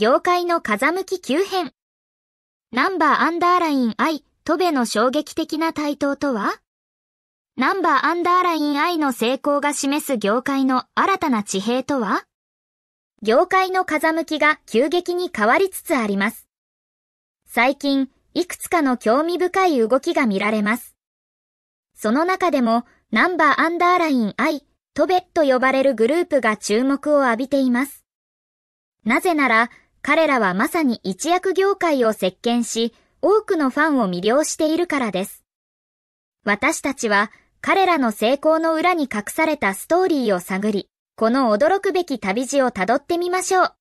業界の風向き急変。ナンバーアンダーライン I、トベの衝撃的な台頭とはナンバーアンダーライン I の成功が示す業界の新たな地平とは業界の風向きが急激に変わりつつあります。最近、いくつかの興味深い動きが見られます。その中でも、ナンバーアンダーライン I、トベと呼ばれるグループが注目を浴びています。なぜなら、彼らはまさに一躍業界を席巻し、多くのファンを魅了しているからです。私たちは彼らの成功の裏に隠されたストーリーを探り、この驚くべき旅路を辿ってみましょう。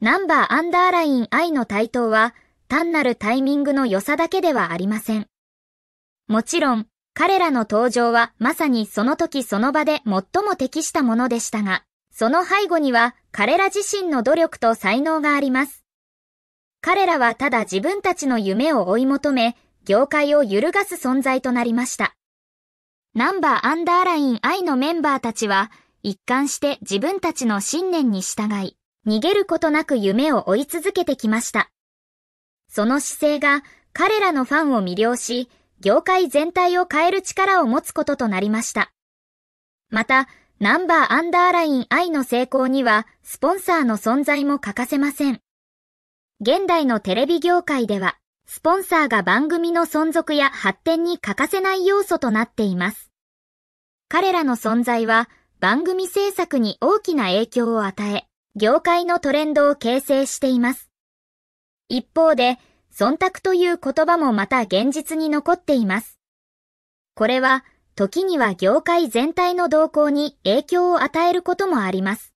ナンバーアンダーライン I の台頭は、単なるタイミングの良さだけではありません。もちろん、彼らの登場はまさにその時その場で最も適したものでしたが、その背後には彼ら自身の努力と才能があります。彼らはただ自分たちの夢を追い求め、業界を揺るがす存在となりました。ナンバーアンダーライン I のメンバーたちは、一貫して自分たちの信念に従い、逃げることなく夢を追い続けてきました。その姿勢が彼らのファンを魅了し、業界全体を変える力を持つこととなりました。また、ナンバーアンダーライン I の成功には、スポンサーの存在も欠かせません。現代のテレビ業界では、スポンサーが番組の存続や発展に欠かせない要素となっています。彼らの存在は、番組制作に大きな影響を与え、業界のトレンドを形成しています。一方で、忖度という言葉もまた現実に残っています。これは、時には業界全体の動向に影響を与えることもあります。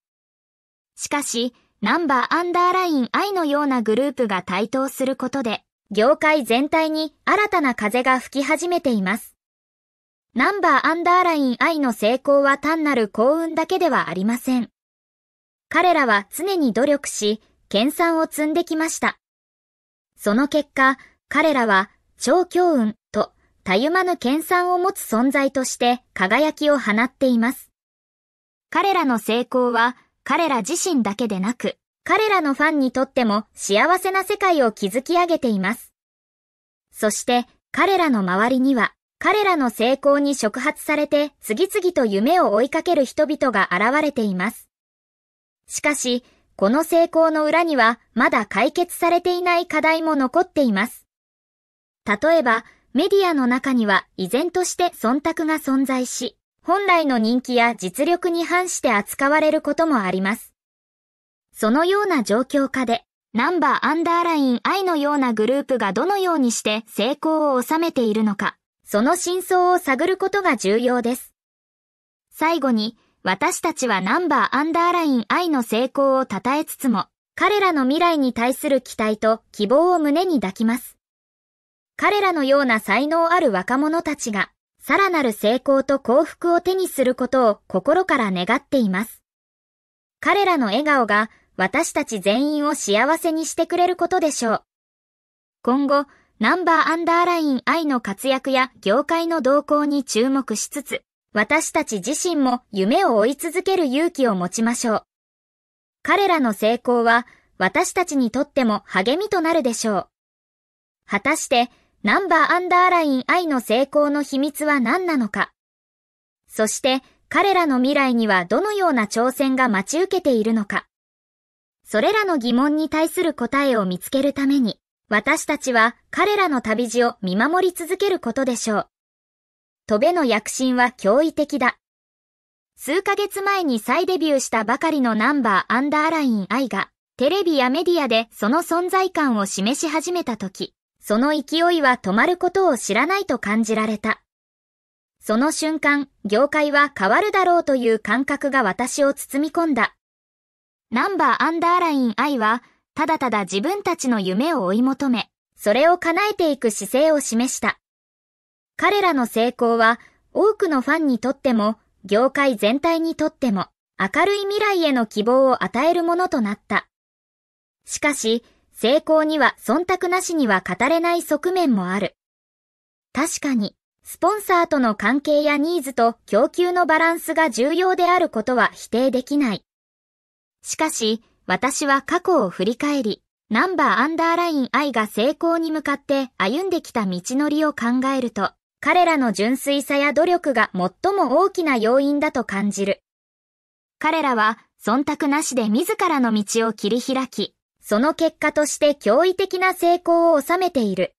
しかし、ナンバーアンダーライン I のようなグループが台頭することで、業界全体に新たな風が吹き始めています。ナンバーアンダーライン I の成功は単なる幸運だけではありません。彼らは常に努力し、研鑽を積んできました。その結果、彼らは超強運とたゆまぬ研鑽を持つ存在として輝きを放っています。彼らの成功は彼ら自身だけでなく、彼らのファンにとっても幸せな世界を築き上げています。そして彼らの周りには彼らの成功に触発されて次々と夢を追いかける人々が現れています。しかし、この成功の裏にはまだ解決されていない課題も残っています。例えば、メディアの中には依然として忖度が存在し、本来の人気や実力に反して扱われることもあります。そのような状況下で、ナンバーアンダーライン I のようなグループがどのようにして成功を収めているのか、その真相を探ることが重要です。最後に、私たちはナンバーアンダーライン I の成功を称えつつも、彼らの未来に対する期待と希望を胸に抱きます。彼らのような才能ある若者たちが、さらなる成功と幸福を手にすることを心から願っています。彼らの笑顔が私たち全員を幸せにしてくれることでしょう。今後、ナンバーアンダーライン愛の活躍や業界の動向に注目しつつ、私たち自身も夢を追い続ける勇気を持ちましょう。彼らの成功は私たちにとっても励みとなるでしょう。果たしてナンバーアンダーライン I の成功の秘密は何なのか。そして彼らの未来にはどのような挑戦が待ち受けているのか。それらの疑問に対する答えを見つけるために、私たちは彼らの旅路を見守り続けることでしょう。飛べの躍進は驚異的だ。数ヶ月前に再デビューしたばかりのナンバーアンダーライン I が、テレビやメディアでその存在感を示し始めた時、その勢いは止まることを知らないと感じられた。その瞬間、業界は変わるだろうという感覚が私を包み込んだ。ナンバーアンダーライン I は、ただただ自分たちの夢を追い求め、それを叶えていく姿勢を示した。彼らの成功は、多くのファンにとっても、業界全体にとっても、明るい未来への希望を与えるものとなった。しかし、成功には忖度なしには語れない側面もある。確かに、スポンサーとの関係やニーズと供給のバランスが重要であることは否定できない。しかし、私は過去を振り返り、ナンバーアンダーライン I が成功に向かって歩んできた道のりを考えると、彼らの純粋さや努力が最も大きな要因だと感じる。彼らは忖度なしで自らの道を切り開き、その結果として驚異的な成功を収めている。